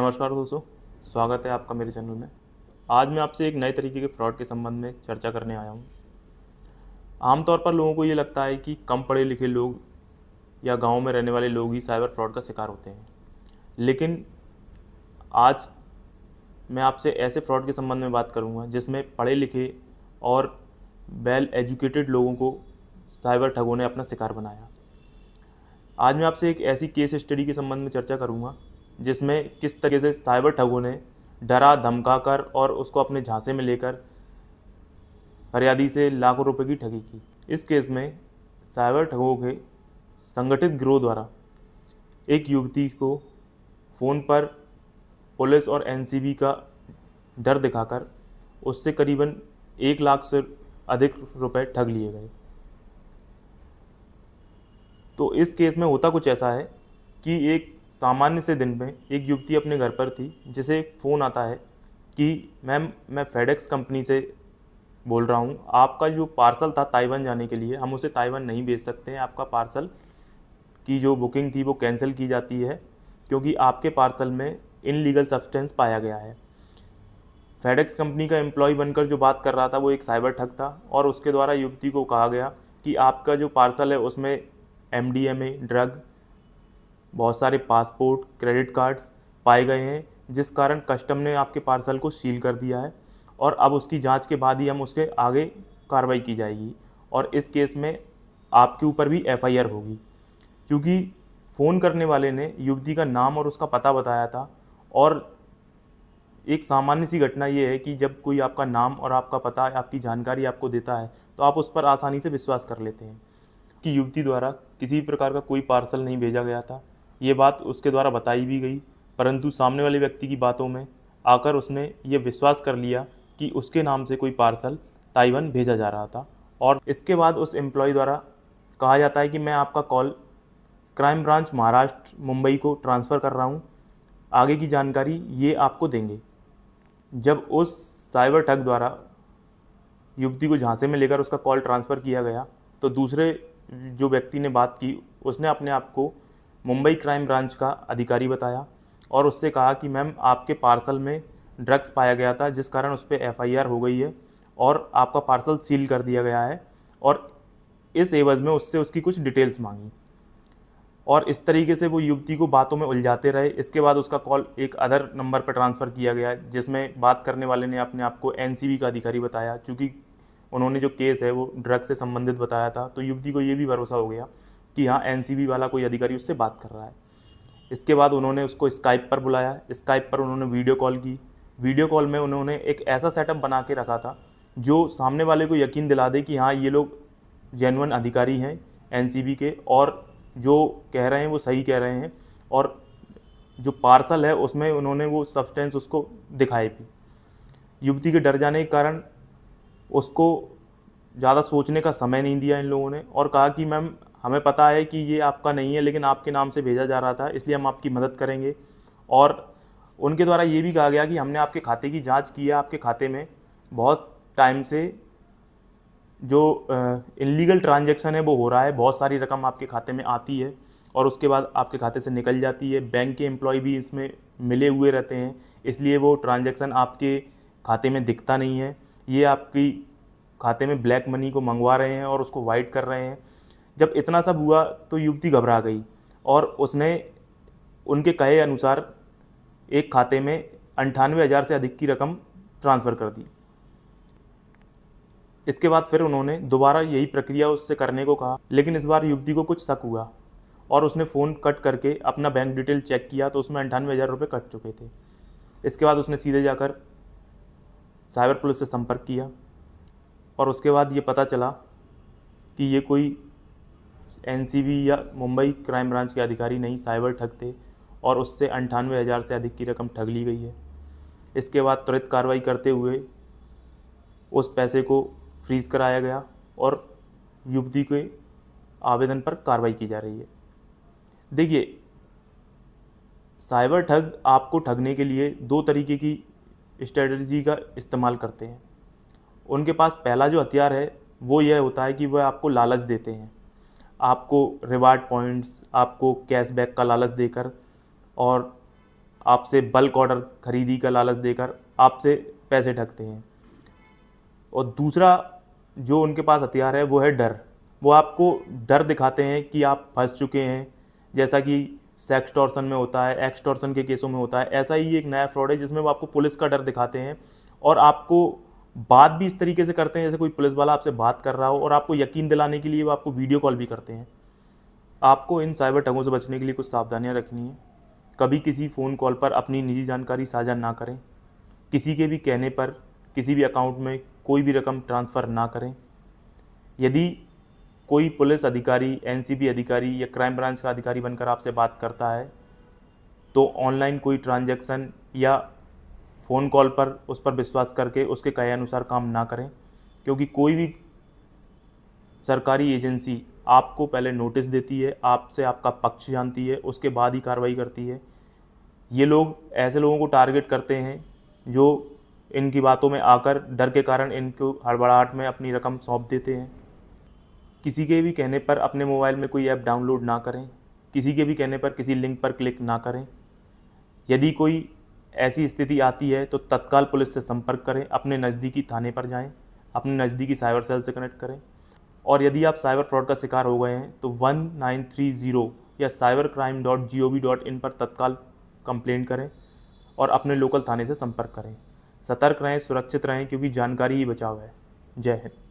नमस्कार दोस्तों स्वागत है आपका मेरे चैनल में आज मैं आपसे एक नए तरीके के फ्रॉड के संबंध में चर्चा करने आया हूँ आमतौर पर लोगों को ये लगता है कि कम पढ़े लिखे लोग या गांव में रहने वाले लोग ही साइबर फ्रॉड का शिकार होते हैं लेकिन आज मैं आपसे ऐसे फ्रॉड के संबंध में बात करूँगा जिसमें पढ़े लिखे और वेल एजुकेटेड लोगों को साइबर ठगों ने अपना शिकार बनाया आज मैं आपसे एक ऐसी केस स्टडी के संबंध में चर्चा करूँगा जिसमें किस तरीके से साइबर ठगों ने डरा धमका कर और उसको अपने झांसे में लेकर फरियादी से लाखों रुपए की ठगी की इस केस में साइबर ठगों के संगठित गिरोह द्वारा एक युवती को फ़ोन पर पुलिस और एनसीबी का डर दिखाकर उससे करीबन एक लाख से अधिक रुपए ठग लिए गए तो इस केस में होता कुछ ऐसा है कि एक सामान्य से दिन में एक युवती अपने घर पर थी जिसे फ़ोन आता है कि मैम मैं फेडेक्स कंपनी से बोल रहा हूँ आपका जो पार्सल था ताइवान जाने के लिए हम उसे ताइवान नहीं भेज सकते हैं आपका पार्सल की जो बुकिंग थी वो कैंसिल की जाती है क्योंकि आपके पार्सल में इनलीगल सब्सटेंस पाया गया है फेडेक्स कंपनी का एम्प्लॉय बनकर जो बात कर रहा था वो एक साइबर ठग था और उसके द्वारा युवती को कहा गया कि आपका जो पार्सल है उसमें एम ड्रग बहुत सारे पासपोर्ट क्रेडिट कार्ड्स पाए गए हैं जिस कारण कस्टम ने आपके पार्सल को सील कर दिया है और अब उसकी जांच के बाद ही हम उसके आगे कार्रवाई की जाएगी और इस केस में आपके ऊपर भी एफआईआर होगी क्योंकि फ़ोन करने वाले ने युवती का नाम और उसका पता बताया था और एक सामान्य सी घटना ये है कि जब कोई आपका नाम और आपका पता आपकी जानकारी आपको देता है तो आप उस पर आसानी से विश्वास कर लेते हैं कि युवती द्वारा किसी भी प्रकार का कोई पार्सल नहीं भेजा गया था ये बात उसके द्वारा बताई भी गई परंतु सामने वाले व्यक्ति की बातों में आकर उसने ये विश्वास कर लिया कि उसके नाम से कोई पार्सल ताइवान भेजा जा रहा था और इसके बाद उस एम्प्लॉय द्वारा कहा जाता है कि मैं आपका call crime branch Maharashtra Mumbai को ट्रांसफ़र कर रहा हूँ आगे की जानकारी ये आपको देंगे जब उस साइबर ठग द्वारा युवती को झांसे में लेकर उसका कॉल ट्रांसफ़र किया गया तो दूसरे जो व्यक्ति ने बात की उसने अपने आप को मुंबई क्राइम ब्रांच का अधिकारी बताया और उससे कहा कि मैम आपके पार्सल में ड्रग्स पाया गया था जिस कारण उस पर एफ हो गई है और आपका पार्सल सील कर दिया गया है और इस एवज में उससे उसकी कुछ डिटेल्स मांगी और इस तरीके से वो युवती को बातों में उलझाते रहे इसके बाद उसका कॉल एक अदर नंबर पर ट्रांसफ़र किया गया जिसमें बात करने वाले ने अपने आप को एन का अधिकारी बताया क्योंकि उन्होंने जो केस है वो ड्रग से संबंधित बताया था तो युवती को ये भी भरोसा हो गया कि हाँ एन वाला कोई अधिकारी उससे बात कर रहा है इसके बाद उन्होंने उसको स्काइप पर बुलाया स्काइप पर उन्होंने वीडियो कॉल की वीडियो कॉल में उन्होंने एक ऐसा सेटअप बना के रखा था जो सामने वाले को यकीन दिला दे कि हाँ ये लोग जेनवन अधिकारी हैं एन के और जो कह रहे हैं वो सही कह रहे हैं और जो पार्सल है उसमें उन्होंने वो सब्सटेंस उसको दिखाए भी युवती के डर जाने के कारण उसको ज़्यादा सोचने का समय नहीं दिया इन लोगों ने और कहा कि मैम हमें पता है कि ये आपका नहीं है लेकिन आपके नाम से भेजा जा रहा था इसलिए हम आपकी मदद करेंगे और उनके द्वारा ये भी कहा गया कि हमने आपके खाते की जांच की है आपके खाते में बहुत टाइम से जो इलीगल ट्रांजेक्शन है वो हो रहा है बहुत सारी रकम आपके खाते में आती है और उसके बाद आपके खाते से निकल जाती है बैंक के एम्प्लॉय भी इसमें मिले हुए रहते हैं इसलिए वो ट्रांजेक्शन आपके खाते में दिखता नहीं है ये आपकी खाते में ब्लैक मनी को मंगवा रहे हैं और उसको वाइट कर रहे हैं जब इतना सब हुआ तो युवती घबरा गई और उसने उनके कहे अनुसार एक खाते में अंठानवे हज़ार से अधिक की रकम ट्रांसफ़र कर दी इसके बाद फिर उन्होंने दोबारा यही प्रक्रिया उससे करने को कहा लेकिन इस बार युवती को कुछ शक हुआ और उसने फ़ोन कट करके अपना बैंक डिटेल चेक किया तो उसमें अंठानवे हज़ार रुपये कट चुके थे इसके बाद उसने सीधे जाकर साइबर पुलिस से संपर्क किया और उसके बाद ये पता चला कि ये कोई एन या मुंबई क्राइम ब्रांच के अधिकारी नहीं साइबर ठग थे और उससे अंठानवे हज़ार से अधिक की रकम ठग ली गई है इसके बाद त्वरित कार्रवाई करते हुए उस पैसे को फ्रीज कराया गया और युवती के आवेदन पर कार्रवाई की जा रही है देखिए साइबर ठग आपको ठगने के लिए दो तरीके की स्ट्रेटजी का इस्तेमाल करते हैं उनके पास पहला जो हथियार है वो यह होता है कि वह आपको लालच देते हैं आपको रिवार्ड पॉइंट्स आपको कैशबैक का लालच देकर और आपसे बल्क ऑर्डर खरीदी का लालच देकर आपसे पैसे ढकते हैं और दूसरा जो उनके पास हथियार है वो है डर वो आपको डर दिखाते हैं कि आप फंस चुके हैं जैसा कि सेक्सटॉर्सन में होता है एक्सटॉर्सन के केसों में होता है ऐसा ही एक नया फ्रॉड है जिसमें वो आपको पुलिस का डर दिखाते हैं और आपको बात भी इस तरीके से करते हैं जैसे कोई पुलिस वाला आपसे बात कर रहा हो और आपको यकीन दिलाने के लिए वो आपको वीडियो कॉल भी करते हैं आपको इन साइबर टंगों से बचने के लिए कुछ सावधानियाँ रखनी है कभी किसी फ़ोन कॉल पर अपनी निजी जानकारी साझा ना करें किसी के भी कहने पर किसी भी अकाउंट में कोई भी रकम ट्रांसफ़र ना करें यदि कोई पुलिस अधिकारी एन अधिकारी या क्राइम ब्रांच का अधिकारी बनकर आपसे बात करता है तो ऑनलाइन कोई ट्रांजैक्शन या फ़ोन कॉल पर उस पर विश्वास करके उसके कहे अनुसार काम ना करें क्योंकि कोई भी सरकारी एजेंसी आपको पहले नोटिस देती है आपसे आपका पक्ष जानती है उसके बाद ही कार्रवाई करती है ये लोग ऐसे लोगों को टारगेट करते हैं जो इनकी बातों में आकर डर के कारण इनको हड़बड़ाहट में अपनी रकम सौंप देते हैं किसी के भी कहने पर अपने मोबाइल में कोई ऐप डाउनलोड ना करें किसी के भी कहने पर किसी लिंक पर क्लिक ना करें यदि कोई ऐसी स्थिति आती है तो तत्काल पुलिस से संपर्क करें अपने नज़दीकी थाने पर जाएं, अपने नज़दीकी साइबर सेल से कनेक्ट करें और यदि आप साइबर फ्रॉड का शिकार हो गए हैं तो वन नाइन थ्री ज़ीरो या cyber crime dot G O V dot in पर तत्काल कंप्लेंट करें और अपने लोकल थाने से संपर्क करें सतर्क रहें सुरक्षित रहें क्योंकि जानकारी ही बचाव है जय हिंद